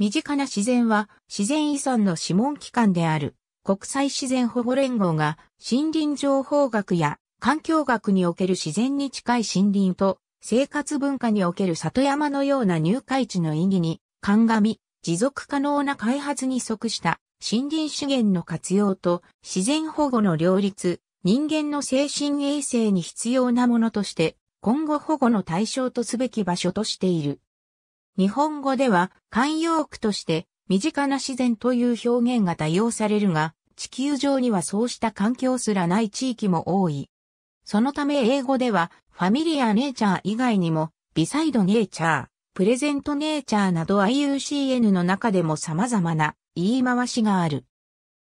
身近な自然は自然遺産の諮問機関である国際自然保護連合が森林情報学や環境学における自然に近い森林と生活文化における里山のような入会地の意義に鑑み持続可能な開発に即した森林資源の活用と自然保護の両立、人間の精神衛生に必要なものとして今後保護の対象とすべき場所としている。日本語では慣用句として身近な自然という表現が多用されるが、地球上にはそうした環境すらない地域も多い。そのため英語ではファミリアネイチャー以外にも、ビサイドネイチャー、プレゼントネイチャーなど IUCN の中でも様々な言い回しがある。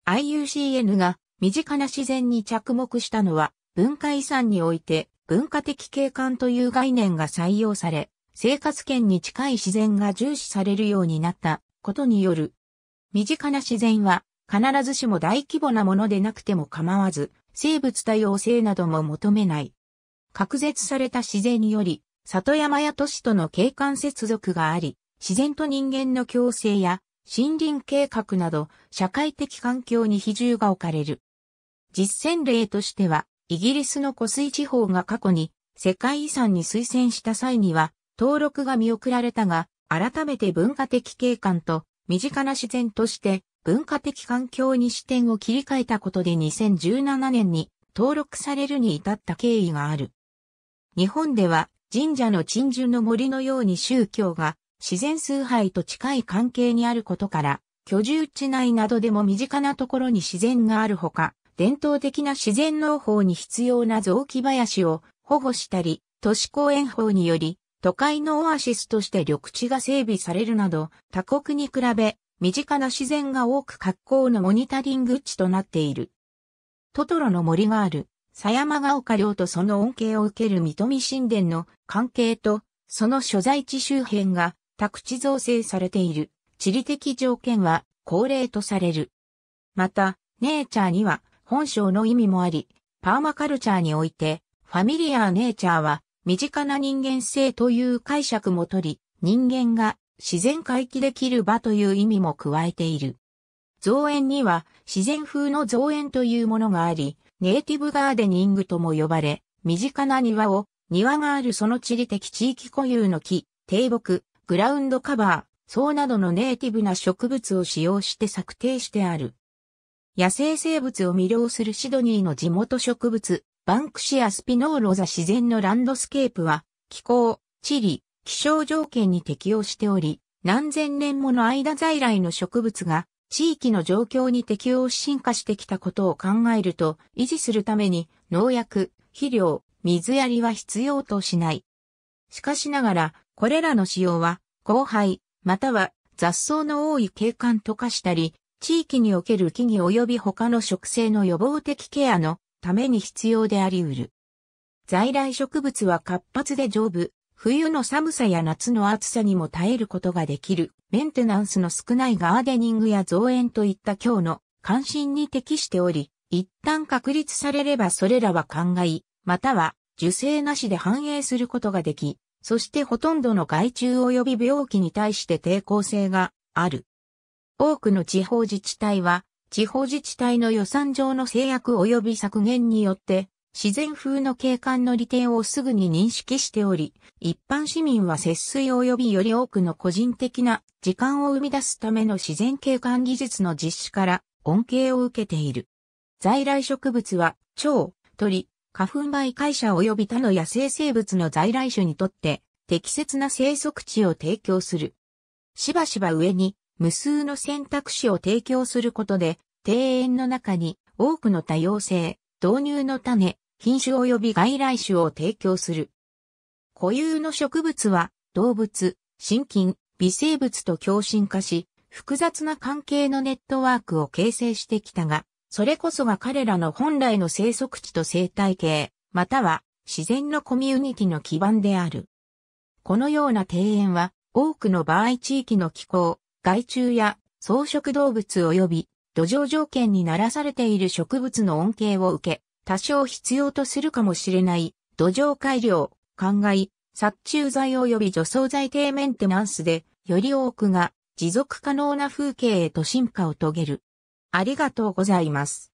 IUCN が身近な自然に着目したのは文化遺産において文化的景観という概念が採用され、生活圏に近い自然が重視されるようになったことによる。身近な自然は必ずしも大規模なものでなくても構わず、生物多様性なども求めない。隔絶された自然により、里山や都市との景観接続があり、自然と人間の共生や森林計画など社会的環境に比重が置かれる。実践例としては、イギリスの湖水地方が過去に世界遺産に推薦した際には、登録が見送られたが、改めて文化的景観と身近な自然として文化的環境に視点を切り替えたことで2017年に登録されるに至った経緯がある。日本では神社の鎮守の森のように宗教が自然崇拝と近い関係にあることから、居住地内などでも身近なところに自然があるほか、伝統的な自然農法に必要な雑木林を保護したり、都市公園法により都会のオアシスとして緑地が整備されるなど、他国に比べ、身近な自然が多く格好のモニタリング地となっている。トトロの森がある、狭山が丘陵とその恩恵を受ける三富神殿の関係と、その所在地周辺が宅地造成されている。地理的条件は恒例とされる。また、ネイチャーには本性の意味もあり、パーマカルチャーにおいて、ファミリアーネイチャーは身近な人間性という解釈もとり、人間が自然回帰できる場という意味も加えている。造園には自然風の造園というものがあり、ネイティブガーデニングとも呼ばれ、身近な庭を、庭があるその地理的地域固有の木、低木、グラウンドカバー、草などのネイティブな植物を使用して策定してある。野生生物を魅了するシドニーの地元植物、バンクシア・スピノーロザ自然のランドスケープは、気候、地理、気象条件に適応しており、何千年もの間在来の植物が、地域の状況に適応し進化してきたことを考えると、維持するために農薬、肥料、水やりは必要としない。しかしながら、これらの使用は、荒廃、または雑草の多い景観と化したり、地域における木々及び他の植生の予防的ケアのために必要であり得る。在来植物は活発で丈夫、冬の寒さや夏の暑さにも耐えることができる、メンテナンスの少ないガーデニングや造園といった今日の関心に適しており、一旦確立されればそれらは考え、または受精なしで反映することができ、そしてほとんどの害虫及び病気に対して抵抗性がある。多くの地方自治体は地方自治体の予算上の制約及び削減によって、自然風の景観の利点をすぐに認識しており、一般市民は節水及びより多くの個人的な時間を生み出すための自然景観技術の実施から恩恵を受けている。在来植物は、蝶、鳥、花粉媒介者及び他の野生生物の在来種にとって適切な生息地を提供する。しばしば上に無数の選択肢を提供することで、庭園の中に多くの多様性、導入の種、品種及び外来種を提供する。固有の植物は動物、心筋、微生物と共振化し、複雑な関係のネットワークを形成してきたが、それこそが彼らの本来の生息地と生態系、または自然のコミュニティの基盤である。このような庭園は多くの場合地域の気候、害虫や草食動物及び土壌条件にならされている植物の恩恵を受け、多少必要とするかもしれない土壌改良、灌漑、殺虫剤及び除草剤低メンテナンスで、より多くが持続可能な風景へと進化を遂げる。ありがとうございます。